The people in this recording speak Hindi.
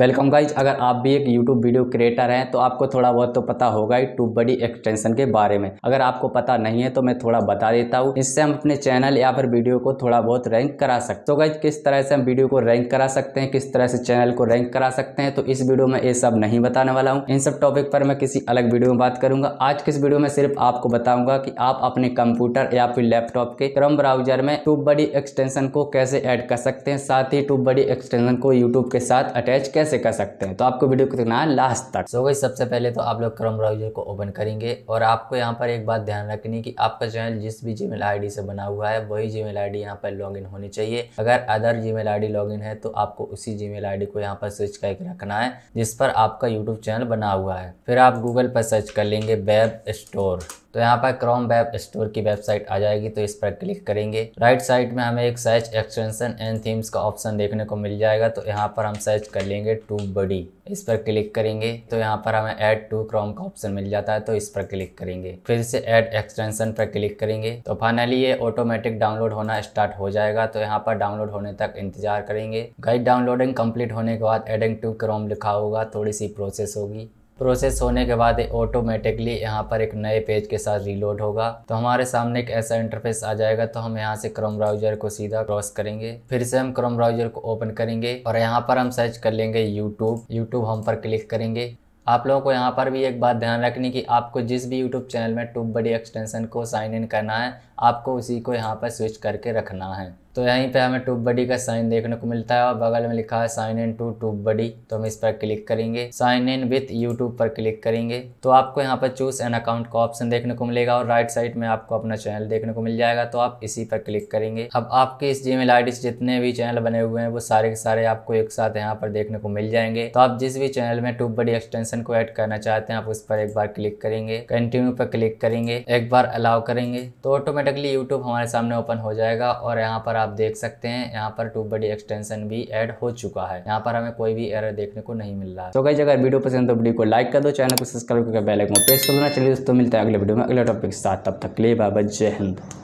वेलकम गाइज अगर आप भी एक यूट्यूब वीडियो क्रिएटर हैं तो आपको थोड़ा बहुत तो पता होगा ही ट्यूब बडी एक्सटेंशन के बारे में अगर आपको पता नहीं है तो मैं थोड़ा बता देता हूँ इससे हम अपने चैनल या फिर वीडियो को थोड़ा बहुत रैंक करा सकते तो गाइज किस तरह से हम वीडियो को रैंक करा सकते हैं किस तरह से चैनल को रैंक करा सकते हैं तो इस वीडियो में ये सब नहीं बताने वाला हूँ इन सब टॉपिक पर मैं किसी अलग वीडियो में बात करूंगा आज किस वीडियो में सिर्फ आपको बताऊंगा की आप अपने कंप्यूटर या फिर लैपटॉप के क्रम ब्राउजर में ट्यूब बडी एक्सटेंशन को कैसे एड कर सकते हैं साथ ही ट्यूब बडी एक्सटेंशन को यूट्यूब के साथ अटैच कैसे कैसे कर सकते हैं तो आपको वीडियो को देखना है लास्ट तक सो गई सबसे पहले तो आप लोग क्रम ब्राउजर को ओपन करेंगे और आपको यहाँ पर एक बात ध्यान रखनी कि आपका चैनल जिस भी जीमेल मेल से बना हुआ है वही जीमेल आईडी यहाँ पर इन होनी चाहिए अगर अदर जी मेल आई है तो आपको उसी जी मेल को यहाँ पर स्विच करके रखना है जिस पर आपका यूट्यूब चैनल बना हुआ है फिर आप गूगल पर सर्च कर लेंगे वेब स्टोर तो यहाँ पर क्रोम वेब स्टोर की वेबसाइट आ जाएगी तो इस पर क्लिक करेंगे राइट साइड में हमें एक सर्च एक्सटेंशन एंड थीम्स का ऑप्शन देखने को मिल जाएगा तो यहाँ पर हम सर्च कर लेंगे टू बडी इस पर क्लिक करेंगे तो यहाँ पर हमें ऐड टू क्रोम का ऑप्शन मिल जाता है तो इस पर क्लिक करेंगे फिर से ऐड एक्सटेंशन पर क्लिक करेंगे तो फाइनली ये ऑटोमेटिक डाउनलोड होना स्टार्ट हो जाएगा तो यहाँ पर डाउनलोड होने तक इंतजार करेंगे गाइड डाउनलोडिंग कंप्लीट होने के बाद एडिंग टू क्रोम लिखा होगा थोड़ी सी प्रोसेस होगी प्रोसेस होने के बाद ऑटोमेटिकली यहाँ पर एक नए पेज के साथ रीलोड होगा तो हमारे सामने एक ऐसा इंटरफेस आ जाएगा तो हम यहाँ से क्रोम ब्राउजर को सीधा क्रॉस करेंगे फिर से हम क्रोम ब्राउजर को ओपन करेंगे और यहाँ पर हम सर्च कर लेंगे यूट्यूब यूट्यूब हम पर क्लिक करेंगे आप लोगों को यहाँ पर भी एक बात ध्यान रखनी कि आपको जिस भी YouTube चैनल में ट्यूब बड़ी एक्सटेंशन को साइन इन करना है आपको उसी को यहाँ पर स्विच करके रखना है तो यहीं पे हमें ट्यूब बडी का साइन देखने को मिलता है और बगल में लिखा है sign in to Tube Buddy तो हम इस पर क्लिक करेंगे साइन इन विथ यूट्यूब पर क्लिक करेंगे तो आपको यहाँ पर चूज एन अकाउंट का ऑप्शन देखने को मिलेगा और राइट साइड में आपको अपना चैनल देखने को मिल जाएगा तो आप इसी पर क्लिक करेंगे अब आपके इस जी मेल से जितने भी चैनल बने हुए हैं वो सारे के सारे आपको एक साथ यहाँ पर देखने को मिल जाएंगे तो आप जिस भी चैनल में ट्यूब बडी एक्सटेंशन को एड करना चाहते हैं आप उस पर एक बार क्लिक करेंगे कंटिन्यू पर क्लिक करेंगे एक बार अलाउ करेंगे तो ऑटोमेटिकली यूट्यूब हमारे सामने ओपन हो जाएगा और यहाँ पर आप देख सकते हैं यहाँ पर टूब बडी एक्सटेंशन भी एड हो चुका है यहाँ पर हमें कोई भी एरर देखने को नहीं मिल रहा है तो कई जगह वीडियो पसंद तो वीडियो को लाइक कर दो चैनल को सब्सक्राइब करके बेलाइक में प्रेस कर देना चलिए दोस्तों मिलते हैं अगले वीडियो में अगले टॉपिक के साथ तब तक ले बाबा जय हिंद